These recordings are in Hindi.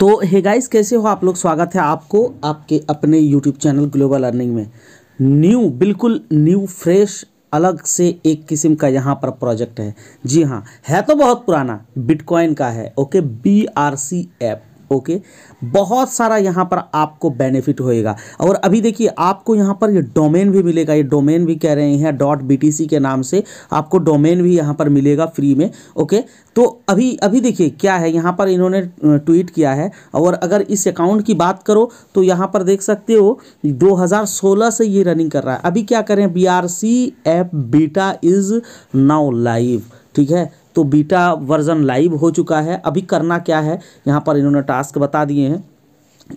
तो हे गाइस कैसे हो आप लोग स्वागत है आपको आपके अपने यूट्यूब चैनल ग्लोबल अर्निंग में न्यू बिल्कुल न्यू फ्रेश अलग से एक किस्म का यहाँ पर प्रोजेक्ट है जी हाँ है तो बहुत पुराना बिटकॉइन का है okay B R C app okay बहुत सारा यहाँ पर आपको बेनिफिट होएगा और अभी देखिए आपको यहाँ पर ये डोमेन भी मिलेगा ये डोमेन भी कह रहे हैं डॉट बी के नाम से आपको डोमेन भी यहाँ पर मिलेगा फ्री में ओके तो अभी अभी देखिए क्या है यहाँ पर इन्होंने ट्वीट किया है और अगर इस अकाउंट की बात करो तो यहाँ पर देख सकते हो 2016 से ये रनिंग कर रहा है अभी क्या करें B R C app beta is now live ठीक है तो बीटा वर्जन लाइव हो चुका है अभी करना क्या है यहाँ पर इन्होंने टास्क बता दिए हैं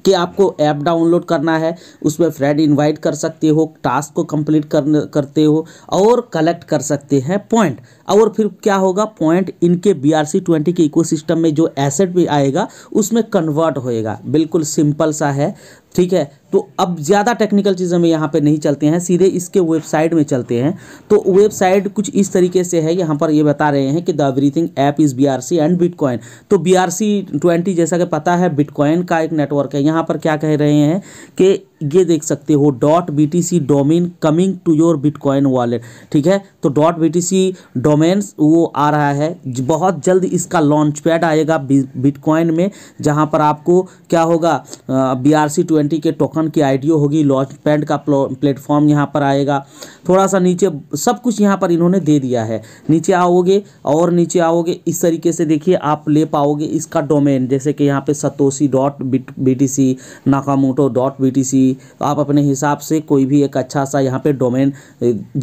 कि आपको ऐप डाउनलोड करना है उसमें फ्रेंड इनवाइट कर सकते हो टास्क को कंप्लीट कर करते हो और कलेक्ट कर सकते हैं पॉइंट और फिर क्या होगा पॉइंट इनके बी आर सी ट्वेंटी के इकोसिस्टम में जो एसेट भी आएगा उसमें कन्वर्ट होएगा बिल्कुल सिंपल सा है ठीक है तो अब ज़्यादा टेक्निकल चीज़ें हमें यहाँ पे नहीं चलते हैं सीधे इसके वेबसाइट में चलते हैं तो वेबसाइट कुछ इस तरीके से है यहाँ पर ये यह बता रहे हैं कि the everything app is B R C and bitcoin तो बी आर सी ट्वेंटी जैसा कि पता है बिटकॉइन का एक नेटवर्क है यहाँ पर क्या कह रहे हैं कि ये देख सकते हो dot B T C domain coming to your bitcoin wallet ठीक है तो dot B T C domains वो आ रहा है बहुत जल्द इसका लॉन्च पैड आएगा बिटकॉइन में जहां पर आपको क्या होगा बी आर सी ट्वेंटी के टोकन की आई डी ओ होगी लॉन्च पैड का प्लेटफॉर्म यहाँ पर आएगा थोड़ा सा नीचे सब कुछ यहाँ पर इन्होंने दे दिया है नीचे आओगे और नीचे आओगे इस तरीके से देखिए आप ले पाओगे इसका डोमेन जैसे कि यहाँ पे Satoshi dot B T C Nakamoto dot B T C होगी आप अपने हिसाब से कोई भी एक अच्छा सा यहाँ पे डोमेन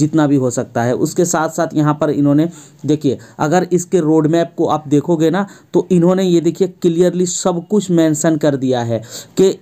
जितना भी हो सकता है उसके साथ साथ यहाँ पर इन्होंने देखिए अगर इसके रोड मैप को आप देखोगे ना तो इन्होंने ये देखिए क्लियरली सब कुछ मैंसन कर दिया है कि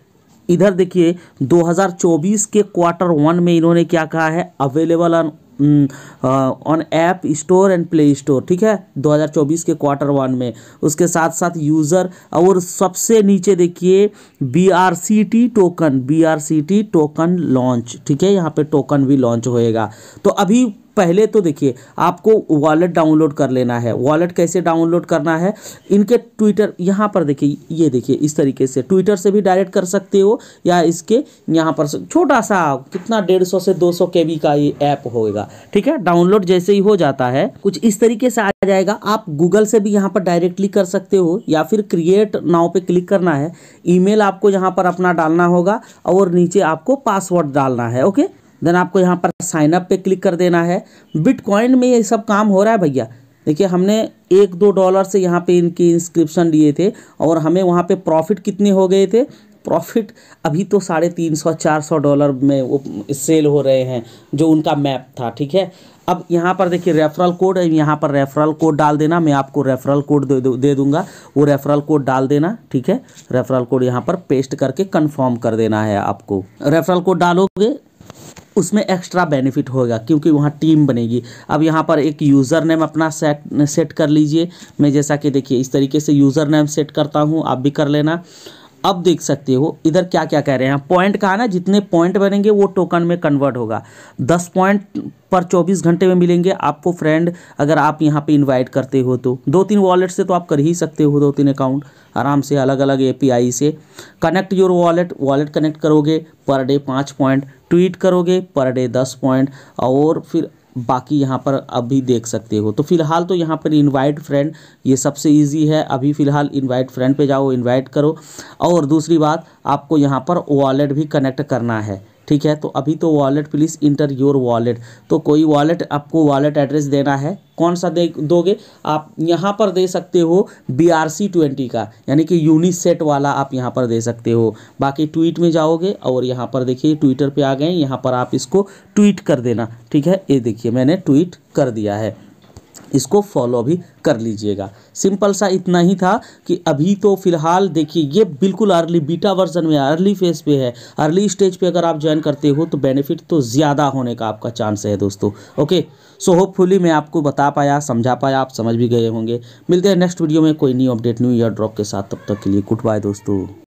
इधर देखिए 2024 के क्वार्टर वन में इन्होंने क्या कहा है available on on app store and play store ठीक है 2024 के क्वार्टर वन में उसके साथ साथ यूज़र और सबसे नीचे देखिए B R C T token B R C T token launch ठीक है यहाँ पे टोकन भी लॉन्च होएगा तो अभी पहले तो देखिए आपको वॉलेट डाउनलोड कर लेना है वॉलेट कैसे डाउनलोड करना है इनके ट्विटर यहाँ पर देखिए ये देखिए इस तरीके से ट्विटर से भी डायरेक्ट कर सकते हो या इसके यहाँ पर छोटा सा कितना डेढ़ सौ से दो सौ के बी का ये ऐप होगा ठीक है डाउनलोड जैसे ही हो जाता है कुछ इस तरीके से आ जाएगा आप गूगल से भी यहाँ पर डायरेक्टली कर सकते हो या फिर क्रिएट नाव पर क्लिक करना है ईमेल आपको यहाँ पर अपना डालना होगा और नीचे आपको पासवर्ड डालना है ओके देन आपको यहाँ पर साइन अप पे क्लिक कर देना है बिटकॉइन में ये सब काम हो रहा है भैया देखिए हमने एक दो डॉलर से यहाँ पे इनकी इंस्क्रिप्शन लिए थे और हमें वहाँ पे प्रॉफिट कितने हो गए थे प्रॉफिट अभी तो साढ़े तीन सौ चार सौ डॉलर में वो सेल हो रहे हैं जो उनका मैप था ठीक है अब यहाँ पर देखिए रेफरल कोड यहाँ पर रेफरल कोड डाल देना मैं आपको रेफरल कोड दे, दे दूंगा वो रेफरल कोड डाल देना ठीक है रेफरल कोड यहाँ पर पेस्ट करके कंफर्म कर देना है आपको रेफरल कोड डालोगे उसमें एक्स्ट्रा बेनिफिट होगा क्योंकि वहाँ टीम बनेगी अब यहाँ पर एक यूज़र नेम अपना सेट सेट कर लीजिए मैं जैसा कि देखिए इस तरीके से यूज़र नेम सेट करता हूँ आप भी कर लेना अब देख सकते हो इधर क्या क्या कह रहे हैं पॉइंट कहा ना जितने पॉइंट बनेंगे वो टोकन में कन्वर्ट होगा दस पॉइंट पर चौबीस घंटे में मिलेंगे आपको फ्रेंड अगर आप यहाँ पे इनवाइट करते हो तो दो तीन वॉलेट से तो आप कर ही सकते हो दो तीन अकाउंट आराम से अलग अलग एपीआई से connect your wallet wallet connect करोगे पर डे पाँच पॉइंट ट्वीट करोगे पर डे दस पॉइंट और फिर बाकी यहाँ पर अभी देख सकते हो तो फिलहाल तो यहाँ पर इनवाइट फ्रेंड ये सबसे इजी है अभी फ़िलहाल इनवाइट फ्रेंड पे जाओ इनवाइट करो और दूसरी बात आपको यहाँ पर वॉलेट भी कनेक्ट करना है ठीक है तो अभी तो wallet please enter your wallet तो कोई वॉलेट आपको वॉलेट एड्रेस देना है कौन सा दे दोगे आप यहाँ पर दे सकते हो बी आर सी ट्वेंटी का यानी कि यूनिसेट वाला आप यहाँ पर दे सकते हो बाकी ट्वीट में जाओगे और यहाँ पर देखिए ट्विटर पे आ गए यहाँ पर आप इसको ट्वीट कर देना ठीक है ये देखिए मैंने ट्वीट कर दिया है इसको फॉलो भी कर लीजिएगा सिंपल सा इतना ही था कि अभी तो फिलहाल देखिए ये बिल्कुल अर्ली बीटा वर्जन में अर्ली फेज पे है अर्ली स्टेज पे अगर आप ज्वाइन करते हो तो बेनिफिट तो ज़्यादा होने का आपका चांस है दोस्तों ओके सो होपफुली मैं आपको बता पाया समझा पाया आप समझ भी गए होंगे मिलते हैं नेक्स्ट वीडियो में कोई new update new year drop के साथ तब तक के लिए गुड बाय दोस्तों